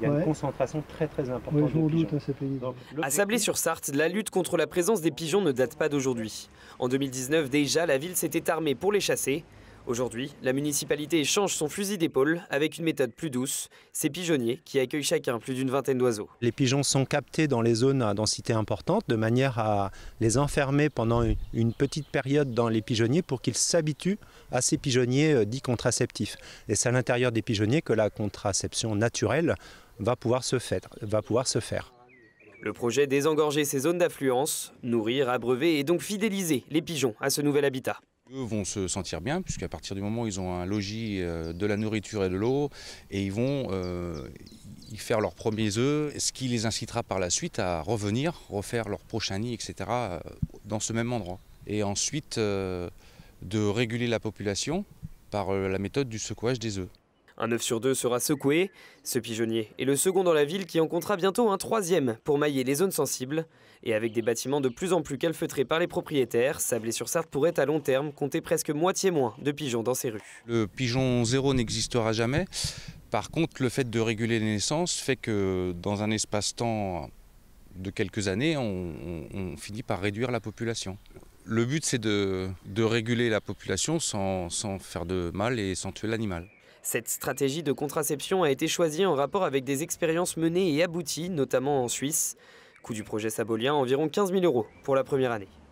il y a une concentration très très importante de pigeons. Hein, à, Sablé-sur-Sarthe, la lutte contre la présence des pigeons ne date pas d'aujourd'hui. En 2019 déjà, la ville s'était armée pour les chasser. Aujourd'hui, la municipalité échange son fusil d'épaule avec une méthode plus douce, ces pigeonniers qui accueillent chacun plus d'une vingtaine d'oiseaux. Les pigeons sont captés dans les zones à densité importante de manière à les enfermer pendant une petite période dans les pigeonniers pour qu'ils s'habituent à ces pigeonniers euh, dits contraceptifs. Et c'est à l'intérieur des pigeonniers que la contraception naturelle va pouvoir se faire. Va pouvoir se faire. Le projet désengorger ces zones d'affluence, nourrir, abreuver et donc fidéliser les pigeons à ce nouvel habitat. Eux vont se sentir bien, puisqu'à partir du moment où ils ont un logis, euh, de la nourriture et de l'eau, et ils vont euh, y faire leurs premiers œufs, ce qui les incitera par la suite à revenir, refaire leur prochain nid, etc., euh, dans ce même endroit. Et ensuite, de réguler la population par la méthode du secouage des œufs. Un œuf sur deux sera secoué. Ce pigeonnier est le second dans la ville qui en comptera bientôt un troisième pour mailler les zones sensibles. Et avec des bâtiments de plus en plus calfeutrés par les propriétaires, Sablé-sur-Sarthe pourrait à long terme compter presque moitié moins de pigeons dans ses rues. Le pigeon zéro n'existera jamais. Par contre, le fait de réguler les naissances fait que dans un espace-temps de quelques années, on, finit par réduire la population. Le but, c'est de, réguler la population sans faire de mal et sans tuer l'animal. Cette stratégie de contraception a été choisie en rapport avec des expériences menées et abouties, notamment en Suisse. Coût du projet sabolien, environ 15 000 euros pour la première année.